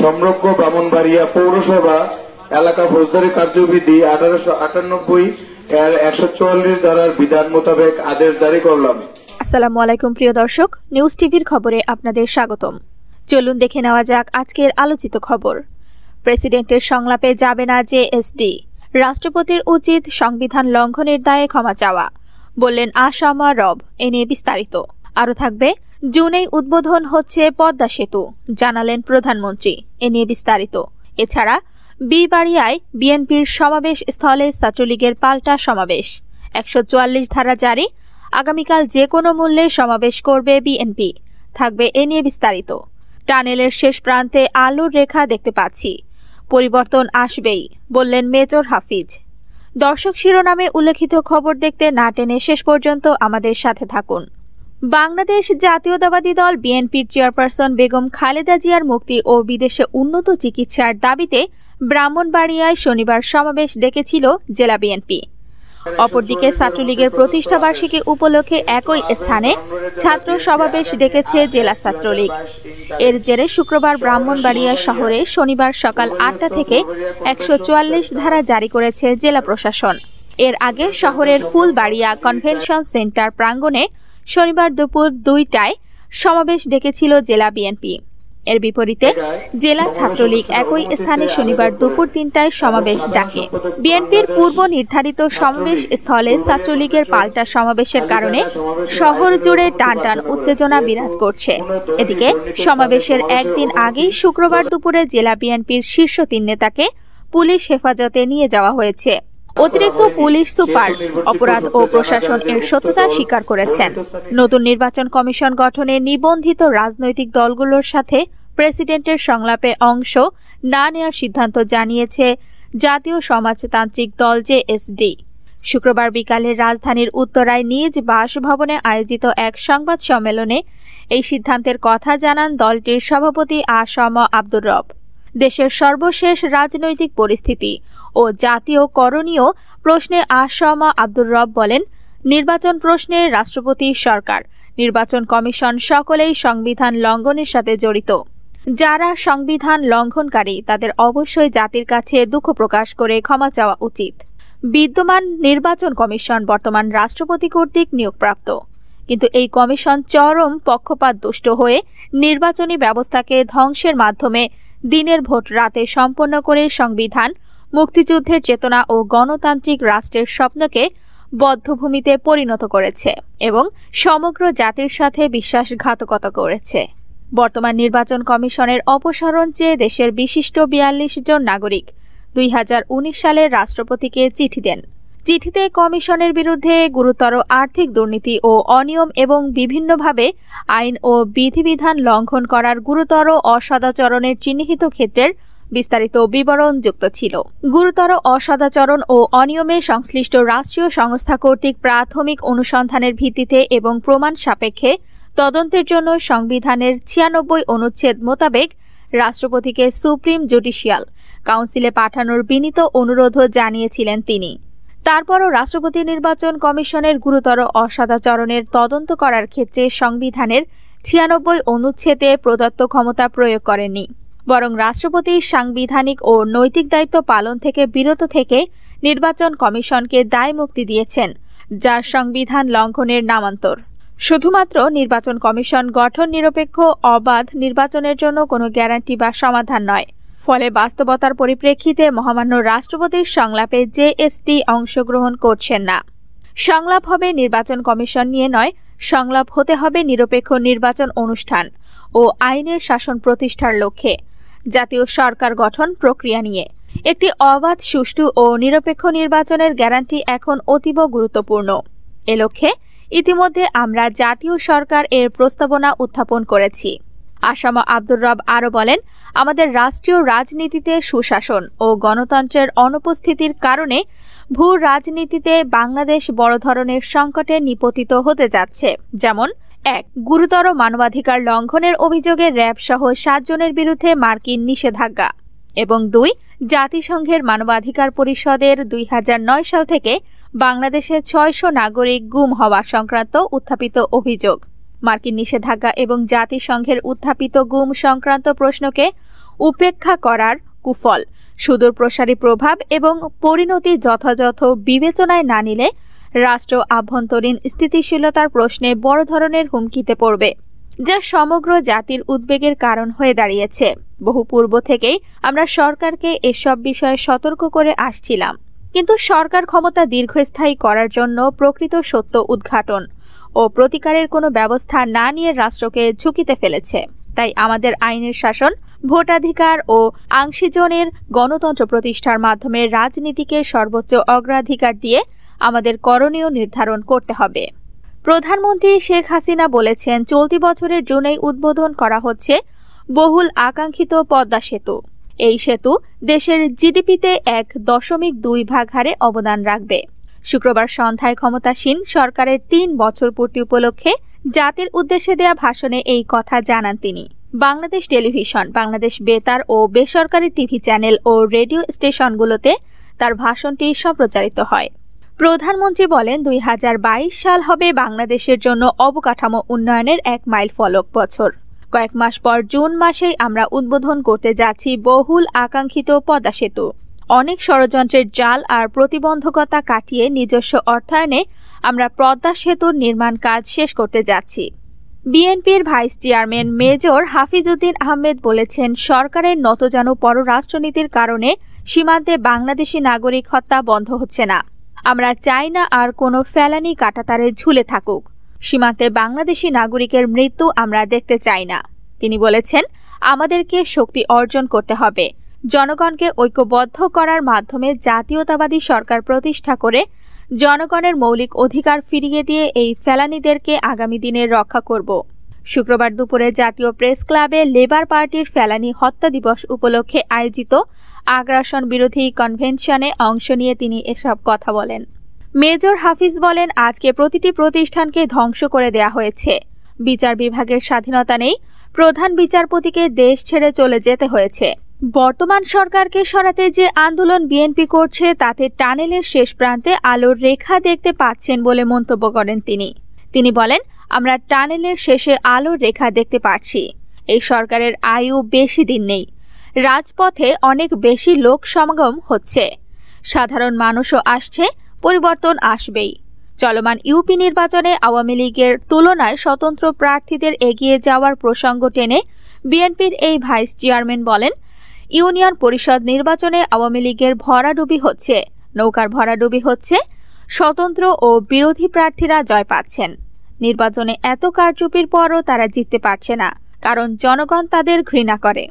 সমরজ্ঞ ব্রাহ্মণবাড়িয়া পৌরসভা এলাকা ফৌজদারি কার্যবিধি আঠারোশো আটানব্বই এর একশো চুয়াল্লিশ ধারার বিধান মোতাবেক আদেশ জারি করলাম আসসালামু আলাইকুম প্রিয় দর্শক নিউজ টিভির খবরে আপনাদের স্বাগতম চলুন দেখে নেওয়া যাক আজকের আলোচিত খবর প্রেসিডেন্টের সংলাপে যাবে না জেএসডি রাষ্ট্রপতির উচিত সংবিধান লঙ্ঘনের দায়ে ক্ষমা চাওয়া বললেন আসামা রব এ নিয়ে বিস্তারিত আরও থাকবে জুনেই উদ্বোধন হচ্ছে পদ্মা সেতু জানালেন প্রধানমন্ত্রী এ নিয়ে বিস্তারিত এছাড়া বিবাড়িয়ায় বিএনপির সমাবেশ স্থলে ছাত্রলীগের পাল্টা সমাবেশ একশো ধারা জারি আগামীকাল যে কোনো মূল্যে সমাবেশ করবে বিএনপি থাকবে এ নিয়ে বিস্তারিত টানেলের শেষ প্রান্তে আলোর রেখা দেখতে পাচ্ছি পরিবর্তন আসবেই বললেন মেজর হাফিজ দর্শক শিরোনামে উল্লেখিত খবর দেখতে না টেনে শেষ পর্যন্ত আমাদের সাথে থাকুন বাংলাদেশ জাতীয়তাবাদী দল বিএনপির চেয়ারপারসন বেগম খালেদা জিয়ার মুক্তি ও বিদেশে উন্নত চিকিৎসার দাবিতে ব্রাহ্মণবাড়িয়ায় শনিবার সমাবেশ ডেকেছিল জেলা বিএনপি অপরদিকে ছাত্রলীগের প্রতিষ্ঠাবার্ষিকী উপলক্ষে একই স্থানে ছাত্র সমাবেশ ডেকেছে জেলা ছাত্রলীগ এর জেরে শুক্রবার ব্রাহ্মণবাড়িয়া শহরে শনিবার সকাল আটটা থেকে একশো ধারা জারি করেছে জেলা প্রশাসন এর আগে শহরের ফুলবাড়িয়া কনভেনশন সেন্টার প্রাঙ্গণে শনিবার দুপুর দুইটায় সমাবেশ ডেকেছিল জেলা বিএনপি এর বিপরীতে জেলা ছাত্রলীগ একই স্থানে শনিবার দুপুর তিনটায় সমাবেশ ডাকে বিএনপির পূর্ব নির্ধারিত সমাবেশ স্থলে ছাত্রলীগের পাল্টা সমাবেশের কারণে শহর জুড়ে টান টান উত্তেজনা বিরাজ করছে এদিকে সমাবেশের একদিন আগেই শুক্রবার দুপুরে জেলা বিএনপির শীর্ষ তিন নেতাকে পুলিশ হেফাজতে নিয়ে যাওয়া হয়েছে অতিরিক্ত পুলিশ সুপার অপরাধ ও প্রশাসন এর সত্যতা স্বীকার করেছেন নতুন নির্বাচন কমিশন গঠনে নিবন্ধিত রাজনৈতিক দলগুলোর সাথে প্রেসিডেন্টের সংলাপে অংশ না নেওয়ার সিদ্ধান্ত জানিয়েছে জাতীয় সমাজতান্ত্রিক দল জেএসডি শুক্রবার বিকালে রাজধানীর উত্তরায় নিজ বাসভবনে আয়োজিত এক সংবাদ সম্মেলনে এই সিদ্ধান্তের কথা জানান দলটির সভাপতি আসম আব্দুর রব দেশের সর্বশেষ রাজনৈতিক পরিস্থিতি ও জাতীয় করণীয় প্রশ্নে আশামা আব্দুর রব বলেন নির্বাচন প্রশ্নে রাষ্ট্রপতি সরকার নির্বাচন কমিশন সকলেই সংবিধান লঙ্ঘনের সাথে জড়িত যারা সংবিধান লঙ্ঘনকারী তাদের অবশ্যই জাতির কাছে দুঃখ প্রকাশ করে ক্ষমা চাওয়া উচিত বিদ্যমান নির্বাচন কমিশন বর্তমান রাষ্ট্রপতি কর্তৃক নিয়োগপ্রাপ্ত কিন্তু এই কমিশন চরম পক্ষপাত দুষ্ট হয়ে নির্বাচনী ব্যবস্থাকে ধ্বংসের মাধ্যমে দিনের ভোট রাতে সম্পন্ন করে সংবিধান মুক্তিযুদ্ধের চেতনা ও গণতান্ত্রিক রাষ্ট্রের স্বপ্নকে বদ্ধভূমিতে পরিণত করেছে এবং সমগ্র জাতির সাথে বিশ্বাসঘাতকতা করেছে বর্তমান নির্বাচন কমিশনের অপসারণ চেয়ে দেশের বিশিষ্ট বিয়াল্লিশ জন নাগরিক দুই সালে রাষ্ট্রপতিকে চিঠি দেন চিঠিতে কমিশনের বিরুদ্ধে গুরুতর আর্থিক দুর্নীতি ও অনিয়ম এবং বিভিন্নভাবে আইন ও বিধিবিধান লঙ্ঘন করার গুরুতর অসদাচরণের চিহ্নিত ক্ষেত্রের বিস্তারিত বিবরণ যুক্ত ছিল গুরুতর অসদাচরণ ও অনিয়মে সংশ্লিষ্ট রাষ্ট্রীয় সংস্থা কর্তৃক প্রাথমিক অনুসন্ধানের ভিত্তিতে এবং প্রমাণ সাপেক্ষে তদন্তের জন্য সংবিধানের ছিয়ানব্বই অনুচ্ছেদ মোতাবেক রাষ্ট্রপতিকে সুপ্রিম জুডিশিয়াল কাউন্সিলে পাঠানোর বিনীত অনুরোধও জানিয়েছিলেন তিনি তারপরও রাষ্ট্রপতি নির্বাচন কমিশনের গুরুতর অসদাচরণের তদন্ত করার ক্ষেত্রে সংবিধানের ছিয়ানব্বই অনুচ্ছেদে প্রদত্ত ক্ষমতা প্রয়োগ করেনি বরং রাষ্ট্রপতি সাংবিধানিক ও নৈতিক দায়িত্ব পালন থেকে বিরত থেকে নির্বাচন কমিশনকে দায় মুক্তি দিয়েছেন যা সংবিধান লঙ্ঘনের নামান্তর শুধুমাত্র নির্বাচন কমিশন গঠন নিরপেক্ষ অবাধ নির্বাচনের জন্য কোনো গ্যারান্টি বা সমাধান নয় ফলে বাস্তবতার পরিপ্রেক্ষিতে মহামান্য রাষ্ট্রপতির সংলাপে জেএসটি অংশগ্রহণ করছেন না সংলাপ হবে নির্বাচন কমিশন নিয়ে নয় সংলাপ হতে হবে নিরপেক্ষ নির্বাচন অনুষ্ঠান ও আইনের শাসন প্রতিষ্ঠার লক্ষ্যে জাতীয় সরকার গঠন প্রক্রিয়া নিয়ে একটি অবাধ সুষ্ঠু ও নিরপেক্ষ নির্বাচনের গ্যারান্টি এখন অতীব গুরুত্বপূর্ণ এ লক্ষ্যে ইতিমধ্যে আমরা জাতীয় সরকার এর প্রস্তাবনা উত্থাপন করেছি আসামা আব্দুর রব আরও বলেন আমাদের রাষ্ট্রীয় রাজনীতিতে সুশাসন ও গণতন্ত্রের অনুপস্থিতির কারণে ভূ রাজনীতিতে বাংলাদেশ বড় ধরনের সংকটে নিপতিত হতে যাচ্ছে যেমন এক গুরুতর মানবাধিকার লঙ্ঘনের অভিযোগে র্যাব সহ সাতজনের বিরুদ্ধে মার্কিন নিষেধাজ্ঞা এবং দুই জাতিসংঘের মানবাধিকার পরিষদের দুই সাল থেকে বাংলাদেশে ছয়শ নাগরিক গুম হওয়া সংক্রান্ত উত্থাপিত অভিযোগ মার্কিন নিষেধাজ্ঞা এবং জাতিসংঘের উত্থাপিত গুম সংক্রান্ত প্রশ্নকে উপেক্ষা করার কুফল সুদূর প্রসারী প্রভাব এবং পরিণতি যথাযথ বিবেচনায় না নিলে রাষ্ট্র আভ্যন্তরীণ স্থিতিশীলতার প্রশ্নে বড় ধরনের হুমকিতে পড়বে যা সমগ্র জাতির উদ্বেগের কারণ হয়ে দাঁড়িয়েছে বহু পূর্ব থেকেই আমরা সরকারকে এসব বিষয়ে সতর্ক করে আসছিলাম কিন্তু সরকার ক্ষমতা দীর্ঘস্থায়ী করার জন্য প্রকৃত সত্য উদ্ঘাটন ও প্রতিকারের কোনো ব্যবস্থা না নিয়ে রাষ্ট্রকে ঝুঁকিতে ফেলেছে তাই আমাদের আইনের শাসন ভোটাধিকার ও আংশীজনের গণতন্ত্র প্রতিষ্ঠার মাধ্যমে রাজনীতিকে সর্বোচ্চ অগ্রাধিকার দিয়ে আমাদের করণীয় নির্ধারণ করতে হবে প্রধানমন্ত্রী শেখ হাসিনা বলেছেন চলতি বছরের জুনেই উদ্বোধন করা হচ্ছে বহুল আকাঙ্ক্ষিত পদ্মা সেতু এই সেতু দেশের জিডিপিতে এক দশমিক দুই ভাগ হারে অবদান রাখবে শুক্রবার সন্ধ্যায় ক্ষমতাসীন সরকারের তিন বছর পূর্তি উপলক্ষে জাতির উদ্দেশ্যে দেয়া ভাষণে এই কথা জানান তিনি বাংলাদেশ টেলিভিশন বাংলাদেশ বেতার ও বেসরকারি টিভি চ্যানেল ও রেডিও স্টেশনগুলোতে তার ভাষণটি সম্প্রচারিত হয় প্রধানমন্ত্রী বলেন দুই সাল হবে বাংলাদেশের জন্য অবকাঠামো উন্নয়নের এক মাইল ফলক বছর কয়েক মাস পর জুন মাসেই আমরা উদ্বোধন করতে যাচ্ছি বহুল আকাঙ্ক্ষিত পদা সেতু অনেক ষড়যন্ত্রের জাল আর প্রতিবন্ধকতা কাটিয়ে নিজস্ব অর্থায়নে আমরা পদ্মা সেতুর নির্মাণ কাজ শেষ করতে যাচ্ছি বিএনপির vice chairman major Uddin Ahmed বলেছেন সরকারের যেন পররাষ্ট্রনীতির কারণে সীমান্তে বাংলাদেশি নাগরিক হত্যা বন্ধ হচ্ছে না আমরা চাই না আর কোনো ফেলানি কাটাতারে ঝুলে থাকুক সীমান্তে বাংলাদেশি নাগরিকের মৃত্যু আমরা দেখতে চাই না তিনি বলেছেন আমাদেরকে শক্তি অর্জন করতে হবে জনগণকে ঐক্যবদ্ধ করার মাধ্যমে জাতীয়তাবাদী সরকার প্রতিষ্ঠা করে জনগণের মৌলিক অধিকার ফিরিয়ে দিয়ে এই ফেলানিদেরকে আগামী দিনে রক্ষা করব শুক্রবার দুপুরে জাতীয় প্রেস ক্লাবে লেবার পার্টির ফেলানি হত্যা দিবস উপলক্ষে আয়োজিত আগ্রাসন বিরোধী কনভেনশনে অংশ নিয়ে তিনি এসব কথা বলেন মেজর হাফিজ বলেন আজকে প্রতিটি প্রতিষ্ঠানকে ধ্বংস করে দেয়া হয়েছে বিচার বিভাগের স্বাধীনতা নেই প্রধান বিচারপতিকে দেশ ছেড়ে চলে যেতে হয়েছে বর্তমান সরকারকে সরাতে যে আন্দোলন বিএনপি করছে তাতে টানেলের শেষ প্রান্তে আলোর রেখা দেখতে পাচ্ছেন বলে মন্তব্য করেন তিনি তিনি বলেন আমরা টানেলের শেষে আলোর রেখা দেখতে পাচ্ছি এই সরকারের আয়ু বেশি দিন নেই রাজপথে অনেক বেশি লোক সমাগম হচ্ছে সাধারণ মানুষও আসছে পরিবর্তন আসবেই চলমান ইউপি নির্বাচনে আওয়ামী লীগের তুলনায় স্বতন্ত্র প্রার্থীদের এগিয়ে যাওয়ার প্রসঙ্গ টেনে বিএনপির এই ভাইস চেয়ারম্যান বলেন ইউনিয়ন পরিষদ নির্বাচনে আওয়ামী লীগের ভরাডুবি হচ্ছে নৌকার ভরাডুবি হচ্ছে স্বতন্ত্র ও বিরোধী প্রার্থীরা জয় পাচ্ছেন নির্বাচনে এত কারচুপির পরও তারা জিততে পারছে না কারণ জনগণ তাদের ঘৃণা করে